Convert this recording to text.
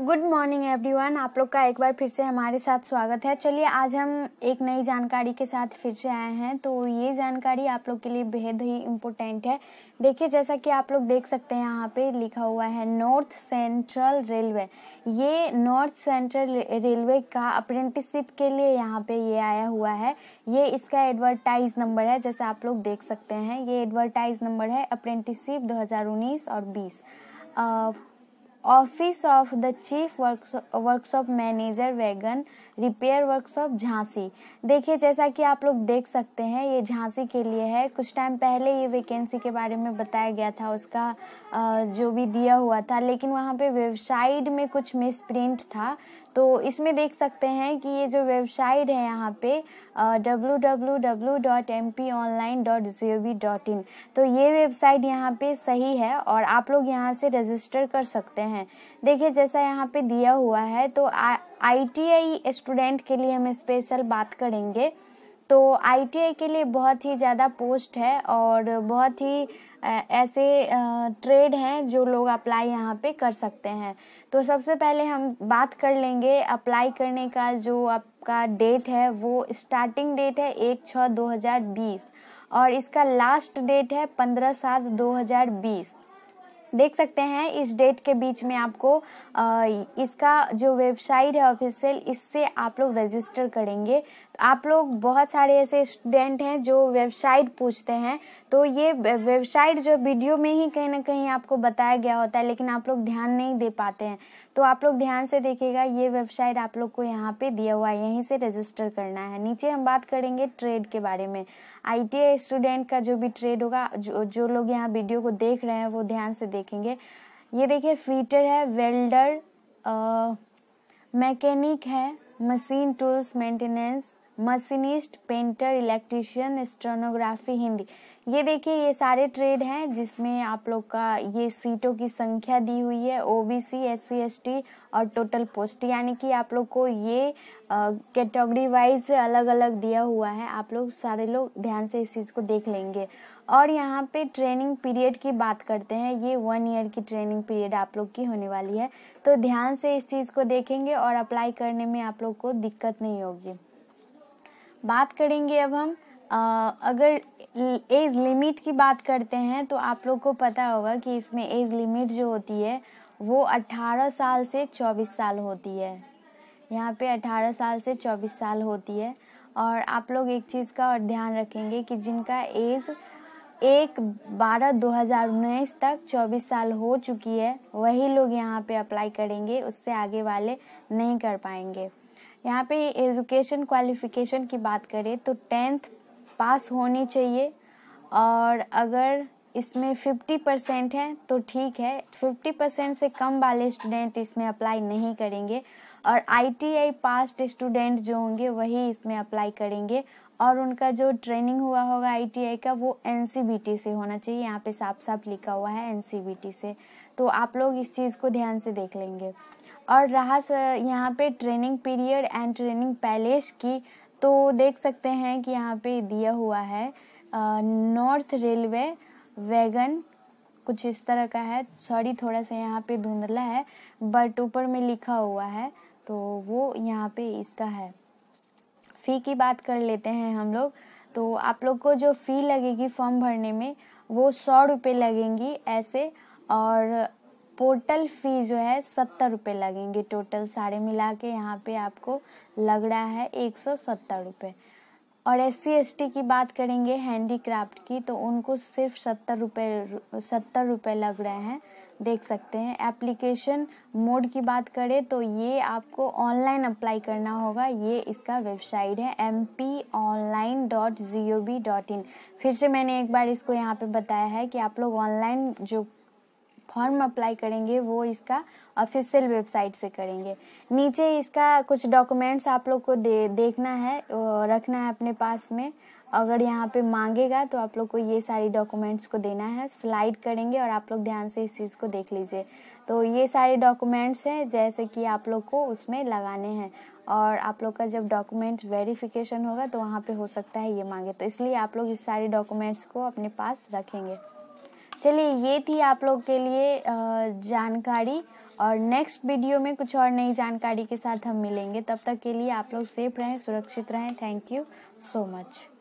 good morning everyone आप लोग का एक बार फिर से हमारे साथ स्वागत है चलिए आज हम एक नई जानकारी के साथ फिर से आए हैं तो ये जानकारी आप लोग के लिए बेहद ही इम्पोर्टेंट है देखिए जैसा कि आप लोग देख सकते हैं यहाँ पे लिखा हुआ है नॉर्थ सेंट्रल रेलवे ये नॉर्थ सेंट्रल रेलवे का अप्रेंटिसिप के लिए यहाँ पे ये आया हुआ है ये इसका एडवर्टाइज नंबर है जैसे आप लोग देख सकते हैं ये एडवर्टाइज नंबर है अप्रेंटिसिप दो और बीस office of the chief workshop manager wagon repair workshop Jhansi देखिए जैसा कि आप लोग देख सकते हैं ये झांसी के लिए है कुछ टाइम पहले ये वैकेंसी के बारे में बताया गया था उसका जो भी दिया हुआ था लेकिन वहाँ पे वेबसाइट में कुछ मिसप्रिंट था तो इसमें देख सकते हैं कि ये जो वेबसाइट है यहाँ पे W W W dot M P online dot G O V dot in तो ये वेबसाइट यहाँ पे सही है और आप लोग यहाँ से रजिस्टर कर सकते हैं देखिए जैसा यहाँ पे दिया हुआ है तो आई टी आई स्टूडेंट के लिए हम स्पेशल बात करेंगे तो आई के लिए बहुत ही ज़्यादा पोस्ट है और बहुत ही ऐसे ट्रेड हैं जो लोग अप्लाई यहाँ पे कर सकते हैं तो सबसे पहले हम बात कर लेंगे अप्लाई करने का जो आपका डेट है वो स्टार्टिंग डेट है एक छः दो हज़ार बीस और इसका लास्ट डेट है पंद्रह सात दो हज़ार बीस देख सकते हैं इस डेट के बीच में आपको इसका जो वेबसाइट है ऑफिशियल इससे आप लोग रजिस्टर करेंगे आप लोग बहुत सारे ऐसे स्टूडेंट हैं जो वेबसाइट पूछते हैं तो ये वेबसाइट जो वीडियो में ही कहीं ना कहीं आपको बताया गया होता है लेकिन आप लोग ध्यान नहीं दे पाते हैं तो आप लोग ध्यान से देखिएगा ये वेबसाइट आप लोग को यहाँ पे दिया हुआ है यहीं से रजिस्टर करना है नीचे हम बात करेंगे ट्रेड के बारे में आई स्टूडेंट का जो भी ट्रेड होगा जो जो लोग यहाँ वीडियो को देख रहे हैं वो ध्यान से देखेंगे ये देखिए फीटर है वेल्डर मैकेनिक है machine tools maintenance machinist painter electrician stenography Hindi ये देखिए ये सारे ट्रेड हैं जिसमें आप लोग का ये सीटों की संख्या दी हुई है ओबीसी एससी एसटी और टोटल पोस्ट यानी कि आप लोग को ये कैटेगरी वाइज अलग अलग दिया हुआ है आप लोग सारे लोग ध्यान से इस चीज़ को देख लेंगे और यहाँ पे ट्रेनिंग पीरियड की बात करते हैं ये वन ईयर की ट्रेनिंग पीरियड आप लोग की होने वाली है तो ध्यान से इस चीज़ को देखेंगे और अप्लाई करने में आप लोग को दिक्कत नहीं होगी बात करेंगे अब हम अगर एज लिमिट की बात करते हैं तो आप लोग को पता होगा कि इसमें एज लिमिट जो होती है वो 18 साल से 24 साल होती है यहाँ पे 18 साल से 24 साल होती है और आप लोग एक चीज़ का और ध्यान रखेंगे कि जिनका एज एक बारह दो हज़ार उन्नीस तक चौबीस साल हो चुकी है वही लोग यहाँ पे अप्लाई करेंगे उससे आगे वाले नहीं कर पाएंगे यहाँ पे एजुकेशन क्वालिफिकेशन की बात करें तो टेंथ पास होनी चाहिए और अगर इसमें फिफ्टी परसेंट है तो ठीक है फिफ्टी परसेंट से कम वाले स्टूडेंट इसमें अप्लाई नहीं करेंगे और आईटीआई पास्ट स्टूडेंट जो होंगे वही इसमें अप्लाई करेंगे और उनका जो ट्रेनिंग हुआ होगा आईटीआई का वो एनसीबीटी से होना चाहिए यहाँ पे साफ साफ लिखा हुआ है एनसीबीटी से तो आप लोग इस चीज़ को ध्यान से देख लेंगे और रहा यहाँ पे training period and training place की तो देख सकते हैं कि यहाँ पे दिया हुआ है नॉर्थ रेलवे वैगन कुछ इस तरह का है सॉरी थोड़ा सा यहाँ पे धुंधला है बट ऊपर में लिखा हुआ है तो वो यहाँ पे इसका है फ़ी की बात कर लेते हैं हम लोग तो आप लोग को जो फ़ी लगेगी फॉर्म भरने में वो सौ रुपये लगेंगी ऐसे और टोटल फी जो है सत्तर रुपये लगेंगे टोटल सारे मिला के यहाँ पे आपको लग रहा है एक सौ सत्तर रुपये और एस सी एस टी की बात करेंगे हैंडीक्राफ्ट की तो उनको सिर्फ सत्तर रुपये सत्तर रुपये लग रहे हैं देख सकते हैं एप्लीकेशन मोड की बात करें तो ये आपको ऑनलाइन अप्लाई करना होगा ये इसका वेबसाइट है M P online dot G O V dot in फिर से मैंने एक बार इसको यहाँ पे बताया है कि आप लोग ऑनलाइन जो फॉर्म अप्लाई करेंगे वो इसका ऑफिशियल वेबसाइट से करेंगे नीचे इसका कुछ डॉक्यूमेंट्स आप लोग को दे देखना है रखना है अपने पास में अगर यहाँ पे मांगेगा तो आप लोग को ये सारी डॉक्यूमेंट्स को देना है स्लाइड करेंगे और आप लोग ध्यान से इस चीज़ को देख लीजिए तो ये सारे डॉक्यूमेंट्स हैं जैसे कि आप लोग को उसमें लगाने हैं और आप लोग का जब डॉक्यूमेंट वेरिफिकेशन होगा तो वहाँ पे हो सकता है ये मांगे तो इसलिए आप लोग इस सारे डॉक्यूमेंट्स को अपने पास रखेंगे चलिए ये थी आप लोग के लिए जानकारी और नेक्स्ट वीडियो में कुछ और नई जानकारी के साथ हम मिलेंगे तब तक के लिए आप लोग सेफ रहें सुरक्षित रहें थैंक यू सो मच